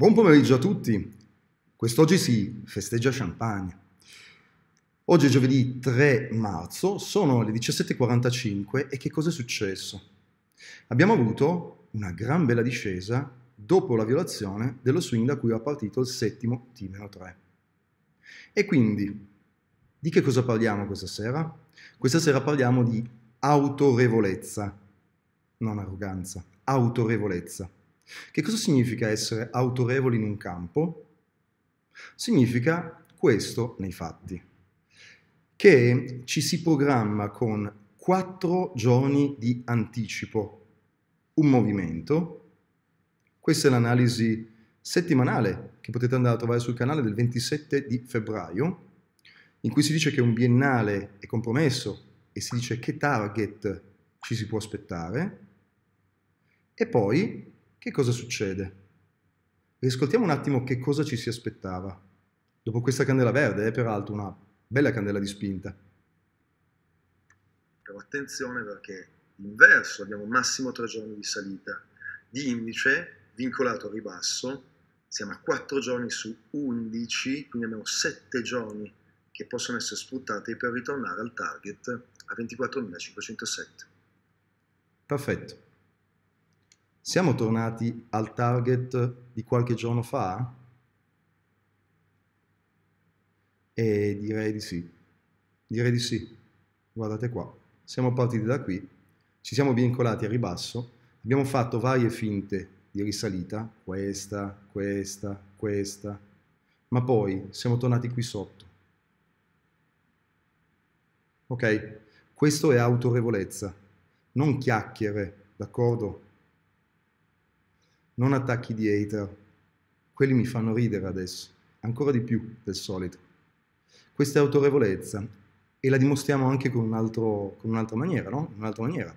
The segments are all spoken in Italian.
Buon pomeriggio a tutti. Quest'oggi si festeggia Champagne. Oggi è giovedì 3 marzo, sono le 17.45 e che cosa è successo? Abbiamo avuto una gran bella discesa dopo la violazione dello swing da cui era partito il settimo T-3. E quindi, di che cosa parliamo questa sera? Questa sera parliamo di autorevolezza, non arroganza, autorevolezza. Che cosa significa essere autorevoli in un campo? Significa questo nei fatti, che ci si programma con quattro giorni di anticipo un movimento. Questa è l'analisi settimanale che potete andare a trovare sul canale del 27 di febbraio, in cui si dice che un biennale è compromesso e si dice che target ci si può aspettare. E poi che cosa succede? Riscoltiamo un attimo che cosa ci si aspettava. Dopo questa candela verde, è eh, peraltro una bella candela di spinta. Però attenzione perché inverso abbiamo massimo tre giorni di salita di indice vincolato a ribasso, siamo a 4 giorni su 11, quindi abbiamo 7 giorni che possono essere sfruttati per ritornare al target a 24.507. Perfetto. Siamo tornati al target di qualche giorno fa? E direi di sì. Direi di sì. Guardate qua. Siamo partiti da qui, ci siamo vincolati a ribasso, abbiamo fatto varie finte di risalita, questa, questa, questa, ma poi siamo tornati qui sotto. Ok? Questo è autorevolezza, non chiacchiere, d'accordo? non attacchi di hater. Quelli mi fanno ridere adesso, ancora di più del solito. Questa è autorevolezza e la dimostriamo anche con, un altro, con un'altra maniera, no? Un'altra maniera.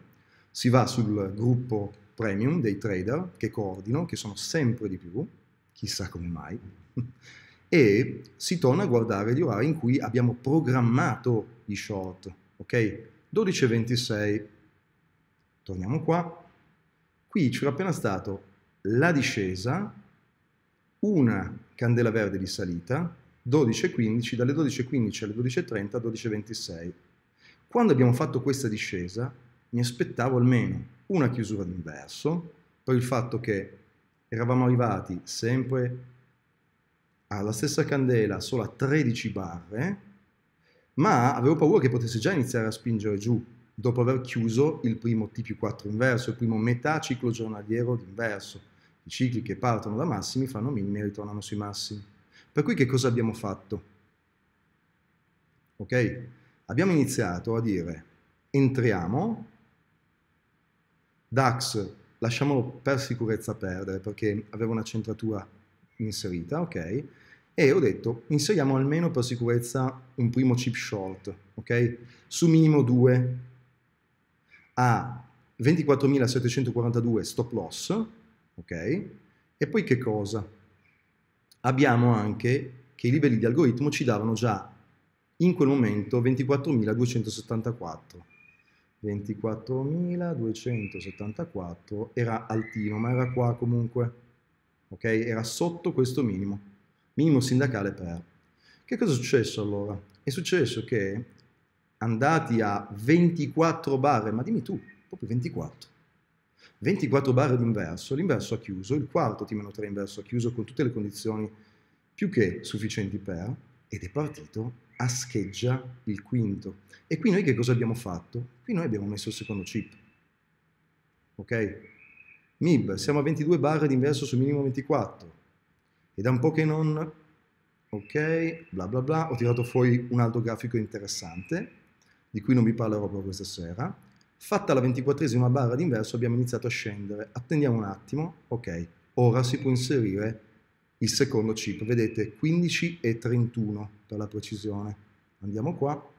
Si va sul gruppo premium dei trader che coordino, che sono sempre di più, chissà come mai, e si torna a guardare gli orari in cui abbiamo programmato i short, ok? 12.26, torniamo qua, qui c'era appena stato la discesa, una candela verde di salita, 12.15, dalle 12.15 alle 12.30, 12.26. Quando abbiamo fatto questa discesa, mi aspettavo almeno una chiusura d'inverso, per il fatto che eravamo arrivati sempre alla stessa candela, solo a 13 barre, ma avevo paura che potesse già iniziare a spingere giù dopo aver chiuso il primo T più 4 inverso, il primo metà ciclo giornaliero d'inverso i cicli che partono da massimi fanno minimi e ritornano sui massimi. Per cui che cosa abbiamo fatto? Ok? Abbiamo iniziato a dire entriamo, DAX lasciamolo per sicurezza perdere perché aveva una centratura inserita, ok? E ho detto inseriamo almeno per sicurezza un primo chip short, ok? Su minimo 2 a 24.742 stop loss ok? E poi che cosa? Abbiamo anche che i livelli di algoritmo ci davano già in quel momento 24.274. 24.274 era altino, ma era qua comunque, ok? Era sotto questo minimo, minimo sindacale per. Che cosa è successo allora? È successo che andati a 24 barre, ma dimmi tu, proprio 24, 24 barre d'inverso, l'inverso ha chiuso, il quarto T-3 inverso ha chiuso con tutte le condizioni più che sufficienti per, ed è partito a scheggia il quinto. E qui noi che cosa abbiamo fatto? Qui noi abbiamo messo il secondo chip. Ok? MIB, siamo a 22 barre d'inverso su minimo 24. E da un po' che non... Ok, bla bla bla, ho tirato fuori un altro grafico interessante, di cui non vi parlerò proprio questa sera, Fatta la ventiquattresima barra d'inverso abbiamo iniziato a scendere. Attendiamo un attimo, ok, ora si può inserire il secondo chip, vedete 15 e 31 per la precisione. Andiamo qua,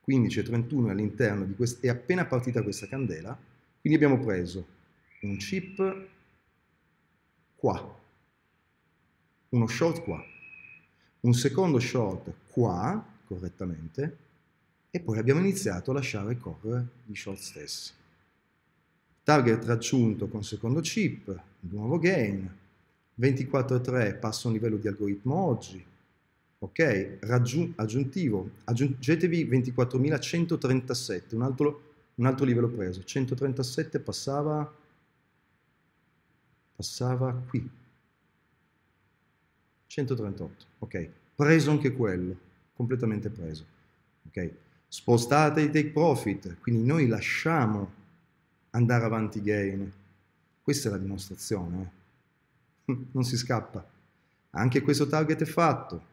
15 e 31 all'interno di questo, è appena partita questa candela, quindi abbiamo preso un chip qua, uno short qua, un secondo short qua, correttamente, e poi abbiamo iniziato a lasciare correre gli short stessi. Target raggiunto con secondo chip, nuovo gain, 24.3 passa un livello di algoritmo oggi, ok? Raggiun aggiuntivo, aggiungetevi 24.137, un altro, un altro livello preso, 137 passava, passava qui, 138, ok? Preso anche quello, completamente preso, ok? Spostate i take profit, quindi noi lasciamo andare avanti gain. Questa è la dimostrazione, eh? non si scappa. Anche questo target è fatto.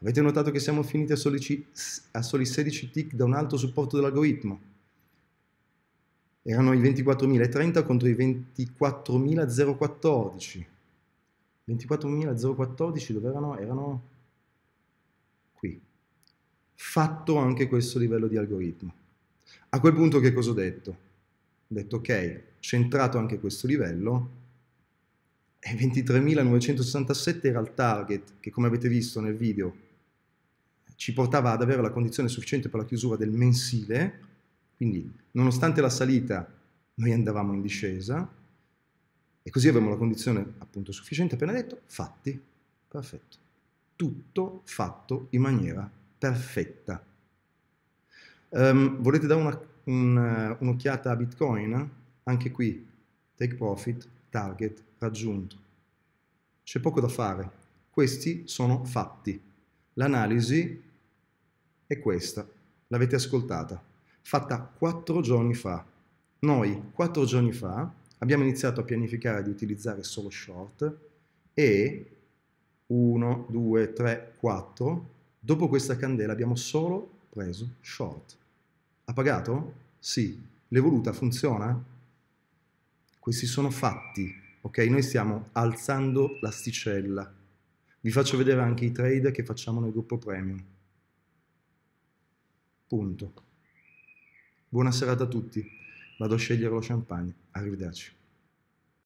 Avete notato che siamo finiti a soli, a soli 16 tick da un alto supporto dell'algoritmo. Erano i 24.030 contro i 24.014. 24.014 dove erano? Erano fatto anche questo livello di algoritmo. A quel punto che cosa ho detto? Ho detto ok, centrato anche questo livello, e 23.967 era il target che come avete visto nel video ci portava ad avere la condizione sufficiente per la chiusura del mensile, quindi nonostante la salita noi andavamo in discesa e così avevamo la condizione appunto sufficiente appena detto, fatti, perfetto, tutto fatto in maniera perfetta. Um, volete dare una, un, eh, un'occhiata a Bitcoin? Anche qui, take profit, target raggiunto. C'è poco da fare, questi sono fatti. L'analisi è questa, l'avete ascoltata, fatta quattro giorni fa. Noi quattro giorni fa abbiamo iniziato a pianificare di utilizzare solo short e 1, 2, 3, 4 Dopo questa candela abbiamo solo preso short. Ha pagato? Sì. L'evoluta funziona? Questi sono fatti, ok? Noi stiamo alzando l'asticella. Vi faccio vedere anche i trade che facciamo nel gruppo premium. Punto. Buona serata a tutti. Vado a scegliere lo champagne. Arrivederci.